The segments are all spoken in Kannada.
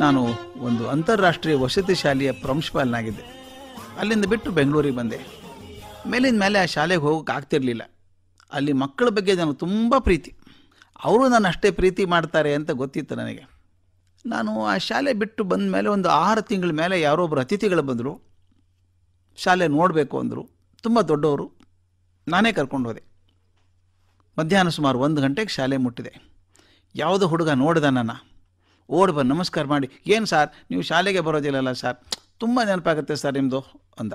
ನಾನು ಒಂದು ಅಂತಾರಾಷ್ಟ್ರೀಯ ವಸತಿ ಶಾಲೆಯ ಪ್ರಾಂಶುಪಾಲನಾಗಿದ್ದೆ ಅಲ್ಲಿಂದ ಬಿಟ್ಟು ಬೆಂಗಳೂರಿಗೆ ಬಂದೆ ಮೇಲಿಂದ ಮೇಲೆ ಆ ಶಾಲೆಗೆ ಹೋಗೋಕೆ ಆಗ್ತಿರಲಿಲ್ಲ ಅಲ್ಲಿ ಮಕ್ಕಳ ಬಗ್ಗೆ ನನಗೆ ತುಂಬ ಪ್ರೀತಿ ಅವರು ನಾನು ಅಷ್ಟೇ ಪ್ರೀತಿ ಮಾಡ್ತಾರೆ ಅಂತ ಗೊತ್ತಿತ್ತು ನನಗೆ ನಾನು ಆ ಶಾಲೆ ಬಿಟ್ಟು ಬಂದ ಮೇಲೆ ಒಂದು ಆರು ತಿಂಗಳ ಮೇಲೆ ಯಾರೊಬ್ಬರು ಅತಿಥಿಗಳು ಬಂದರು ಶಾಲೆ ನೋಡಬೇಕು ಅಂದರು ತುಂಬ ದೊಡ್ಡವರು ನಾನೇ ಕರ್ಕೊಂಡು ಹೋದೆ ಮಧ್ಯಾಹ್ನ ಸುಮಾರು ಒಂದು ಗಂಟೆಗೆ ಶಾಲೆ ಮುಟ್ಟಿದೆ ಯಾವುದೋ ಹುಡುಗ ನೋಡಿದೆ ನಾನು ಓಡ್ ಬಂದು ನಮಸ್ಕಾರ ಮಾಡಿ ಏನು ಸಾರ್ ನೀವು ಶಾಲೆಗೆ ಬರೋದಿಲ್ಲಲ್ಲ ಸರ್ ತುಂಬ ನೆನಪಾಗುತ್ತೆ ಸರ್ ನಿಮ್ಮದು ಅಂದ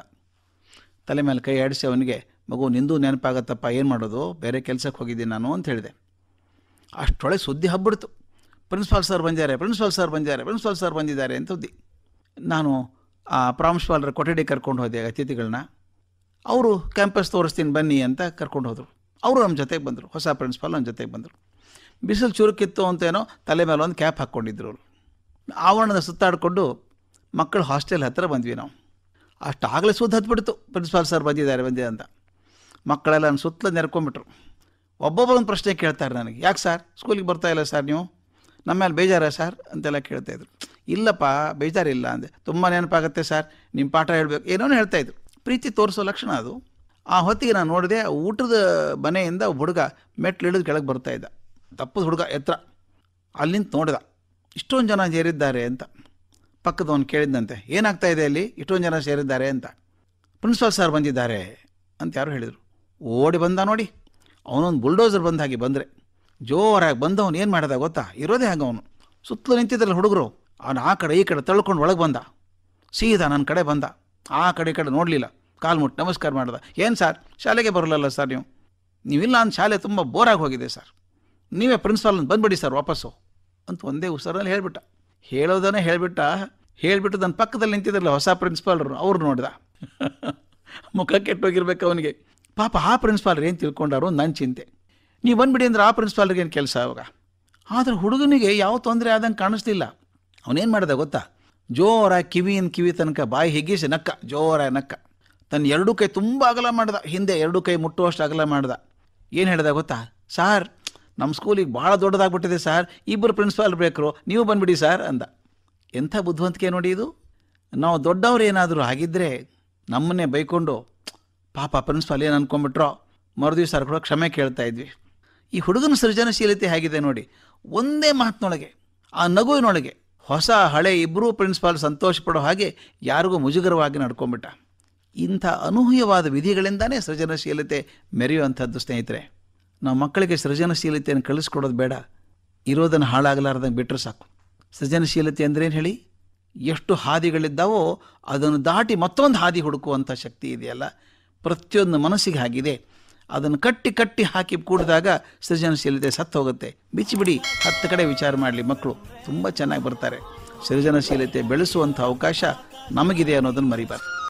ತಲೆ ಮೇಲೆ ಕೈ ಆಡಿಸಿ ಅವನಿಗೆ ಮಗು ನಿಂದು ನೆನಪಾಗತ್ತಪ್ಪ ಏನು ಮಾಡೋದು ಬೇರೆ ಕೆಲಸಕ್ಕೆ ಹೋಗಿದ್ದೀನಿ ನಾನು ಅಂತ ಹೇಳಿದೆ ಅಷ್ಟೊಳಗೆ ಸುದ್ದಿ ಹಬ್ಬಿಡ್ತು ಪ್ರಿನ್ಸಿಪಾಲ್ ಸರ್ ಬಂದಿದ್ದಾರೆ ಪ್ರಿನ್ಸಿಪಾಲ್ ಸರ್ ಬಂದಿದ್ದಾರೆ ಪ್ರಿನ್ಸಿಪಾಲ್ ಸರ್ ಬಂದಿದ್ದಾರೆ ಅಂತ ಸುದ್ದಿ ನಾನು ಆ ಪ್ರಾಂಶುಪಾಲರ ಕೊಠಡಿ ಕರ್ಕೊಂಡು ಹೋದೆ ಅತಿಥಿಗಳನ್ನ ಅವರು ಕ್ಯಾಂಪಸ್ ತೋರಿಸ್ತೀನಿ ಬನ್ನಿ ಅಂತ ಕರ್ಕೊಂಡು ಹೋದರು ಅವರು ನಮ್ಮ ಜೊತೆಗೆ ಬಂದರು ಹೊಸ ಪ್ರಿನ್ಸಿಪಾಲ್ ನಮ್ಮ ಜೊತೆಗೆ ಬಂದರು ಬಿಸಿಲು ಚುರುಕಿತ್ತು ಅಂತೇನೋ ತಲೆ ಮೇಲೆ ಒಂದು ಕ್ಯಾಪ್ ಹಾಕ್ಕೊಂಡಿದ್ರು ಆವರಣದ ಸುತ್ತಾಡಿಕೊಂಡು ಮಕ್ಕಳು ಹಾಸ್ಟೆಲ್ ಹತ್ತಿರ ಬಂದ್ವಿ ನಾವು ಆಗಲೇ ಸುತ್ತ ಹತ್ಬಿಡ್ತು ಪ್ರಿನ್ಸಿಪಾಲ್ ಸರ್ ಬಂದಿದ್ದಾರೆ ಬಂದಿದೆ ಅಂತ ಮಕ್ಕಳೆಲ್ಲ ನನ್ನ ಸುತ್ತಲೂ ನೆರ್ಕೊಂಬಿಟ್ರು ಒಂದು ಪ್ರಶ್ನೆ ಕೇಳ್ತಾರೆ ನನಗೆ ಯಾಕೆ ಸರ್ ಸ್ಕೂಲಿಗೆ ಬರ್ತಾ ಇಲ್ಲ ಸರ್ ನೀವು ನಮ್ಮ ಮೇಲೆ ಬೇಜಾರ ಸರ್ ಅಂತೆಲ್ಲ ಕೇಳ್ತಾಯಿದ್ರು ಇಲ್ಲಪ್ಪ ಬೇಜಾರಿಲ್ಲ ಅಂದೆ ತುಂಬ ನೆನಪಾಗುತ್ತೆ ಸರ್ ನಿಮ್ಮ ಪಾಠ ಹೇಳಬೇಕು ಏನೋ ಹೇಳ್ತಾಯಿದ್ರು ಪ್ರೀತಿ ತೋರಿಸೋ ಲಕ್ಷಣ ಅದು ಆ ಹೊತ್ತಿಗೆ ನಾನು ನೋಡಿದೆ ಊಟದ ಮನೆಯಿಂದ ಹುಡುಗ ಮೆಟ್ಲು ಇಳಿದು ಕೆಳಗೆ ಬರ್ತಾಯಿದ್ದ ತಪ್ಪದ ಹುಡುಗ ಎತ್ತರ ಅಲ್ಲಿಂದ ನೋಡಿದ ಇಷ್ಟೊಂದು ಜನ ಸೇರಿದ್ದಾರೆ ಅಂತ ಪಕ್ಕದವನು ಕೇಳಿದ್ದಂತೆ ಏನಾಗ್ತಾ ಇದೆ ಅಲ್ಲಿ ಇಷ್ಟೊಂದು ಜನ ಸೇರಿದ್ದಾರೆ ಅಂತ ಪ್ರಿನ್ಸಿಪಾಲ್ ಸರ್ ಬಂದಿದ್ದಾರೆ ಅಂತ ಯಾರು ಹೇಳಿದರು ಓಡಿ ಬಂದ ನೋಡಿ ಅವನೊಂದು ಬುಲ್ಡೋಸರ್ ಬಂದ ಹಾಗೆ ಬಂದರೆ ಜೋರಾಗಿ ಬಂದವನು ಏನು ಮಾಡಿದ ಗೊತ್ತಾ ಇರೋದೇ ಹಾಗೆ ಅವನು ಸುತ್ತಲೂ ನಿಂತಿದ್ದಲ್ಲಿ ಹುಡುಗರು ಅವನು ಆ ಕಡೆ ಈ ಕಡೆ ತಳ್ಕೊಂಡು ಒಳಗೆ ಬಂದ ಸೀದಾ ನನ್ನ ಕಡೆ ಬಂದ ಆ ಕಡೆ ಈ ಕಡೆ ನೋಡಲಿಲ್ಲ ಕಾಲು ಮುಟ್ಟು ನಮಸ್ಕಾರ ಮಾಡಿದ ಏನು ಸರ್ ಶಾಲೆಗೆ ಬರಲಲ್ಲ ಸರ್ ನೀವು ನೀವಿಲ್ಲ ಅಂದ ಶಾಲೆ ತುಂಬ ಬೋರಾಗಿ ಹೋಗಿದೆ ಸರ್ ನೀವೇ ಪ್ರಿನ್ಸಿಪಾಲ್ ಅಂತ ಬಂದ್ಬಿಡಿ ಸರ್ ವಾಪಸ್ಸು ಅಂತ ಒಂದೇ ಉಸಿರಲ್ಲಿ ಹೇಳಿಬಿಟ್ಟ ಹೇಳೋದನ್ನೇ ಹೇಳಿಬಿಟ್ಟ ಹೇಳಿಬಿಟ್ಟು ನನ್ನ ಪಕ್ಕದಲ್ಲಿ ನಿಂತಿದ್ರಲ್ಲ ಹೊಸ ಪ್ರಿನ್ಸಿಪಾಲ್ರು ಅವ್ರು ನೋಡಿದ ಮುಖ ಕೆಟ್ಟೋಗಿರ್ಬೇಕು ಅವನಿಗೆ ಪಾಪ ಆ ಪ್ರಿನ್ಸಿಪಾಲ್ರು ಏನು ತಿಳ್ಕೊಂಡಾರು ನನ್ನ ಚಿಂತೆ ನೀವು ಬಂದುಬಿಡಿ ಅಂದ್ರೆ ಆ ಪ್ರಿನ್ಸಿಪಾಲ್ರಿಗೆ ಏನು ಕೆಲಸ ಆವಾಗ ಆದರೆ ಹುಡುಗನಿಗೆ ಯಾವ ತೊಂದರೆ ಆದಂಗೆ ಕಾಣಿಸ್ತಿಲ್ಲ ಅವನೇನು ಮಾಡಿದೆ ಗೊತ್ತಾ ಜೋರ ಕಿವಿಯಿಂದ ಕಿವಿ ತನಕ ಬಾಯಿ ಹಿಗ್ಗಿಸಿ ನಕ್ಕ ಜೋರ ನಕ್ಕ ತನ್ನ ಎರಡು ಕೈ ತುಂಬ ಅಗಲ ಮಾಡ್ದ ಹಿಂದೆ ಎರಡು ಕೈ ಮುಟ್ಟುವಷ್ಟು ಅಗಲ ಮಾಡ್ದ ಏನು ಹೇಳ್ದೆ ಗೊತ್ತಾ ಸಾರ್ ನಮ್ಮ ಸ್ಕೂಲಿಗೆ ಭಾಳ ದೊಡ್ಡದಾಗ್ಬಿಟ್ಟಿದೆ ಸರ್ ಇಬ್ಬರು ಪ್ರಿನ್ಸಿಪಾಲ್ ಬೇಕರು ನೀವು ಬಂದುಬಿಡಿ ಸರ್ ಅಂದ ಎಂಥ ಬುದ್ಧಿವಂತಿಕೆ ನೋಡಿ ಇದು ನಾವು ದೊಡ್ಡವ್ರು ಏನಾದರೂ ಆಗಿದ್ದರೆ ನಮ್ಮನ್ನೇ ಬೈಕೊಂಡು ಪಾಪ ಪ್ರಿನ್ಸಿಪಾಲ್ ಏನು ಅಂದ್ಕೊಂಬಿಟ್ರೋ ಮರುದಿವ್ ಸರ್ ಕೂಡ ಕ್ಷಮೆ ಕೇಳ್ತಾ ಇದ್ವಿ ಈ ಹುಡುಗನ ಸೃಜನಶೀಲತೆ ಆಗಿದೆ ನೋಡಿ ಒಂದೇ ಮಾತಿನೊಳಗೆ ಆ ನಗುವಿನೊಳಗೆ ಹೊಸ ಹಳೆ ಇಬ್ಬರೂ ಪ್ರಿನ್ಸಿಪಾಲ್ ಸಂತೋಷ ಪಡೋ ಹಾಗೆ ಯಾರಿಗೂ ಮುಜುಗರವಾಗಿ ನಡ್ಕೊಂಬಿಟ್ಟ ಇಂಥ ಅನೂಹ್ಯವಾದ ವಿಧಿಗಳಿಂದಾನೇ ಸೃಜನಶೀಲತೆ ಮೆರೆಯುವಂಥದ್ದು ಸ್ನೇಹಿತರೆ ನಾವು ಮಕ್ಕಳಿಗೆ ಸೃಜನಶೀಲತೆಯನ್ನು ಕಳಿಸ್ಕೊಡೋದು ಬೇಡ ಇರೋದನ್ನು ಹಾಳಾಗಲಾರ್ದಂಗೆ ಬಿಟ್ಟರೆ ಸಾಕು ಸೃಜನಶೀಲತೆ ಅಂದ್ರೇನು ಹೇಳಿ ಎಷ್ಟು ಹಾದಿಗಳಿದ್ದಾವೋ ಅದನ್ನು ದಾಟಿ ಮತ್ತೊಂದು ಹಾದಿ ಹುಡುಕುವಂಥ ಶಕ್ತಿ ಇದೆಯಲ್ಲ ಪ್ರತಿಯೊಂದು ಮನಸ್ಸಿಗೆ ಆಗಿದೆ ಅದನ್ನು ಕಟ್ಟಿ ಕಟ್ಟಿ ಹಾಕಿ ಕೂಡಿದಾಗ ಸೃಜನಶೀಲತೆ ಸತ್ತು ಹೋಗುತ್ತೆ ಬಿಚ್ಚಿಬಿಡಿ ಹತ್ತು ಕಡೆ ವಿಚಾರ ಮಾಡಲಿ ಮಕ್ಕಳು ತುಂಬ ಚೆನ್ನಾಗಿ ಬರ್ತಾರೆ ಸೃಜನಶೀಲತೆ ಬೆಳೆಸುವಂಥ ಅವಕಾಶ ನಮಗಿದೆ ಅನ್ನೋದನ್ನು ಮರಿಬಾರ್ದು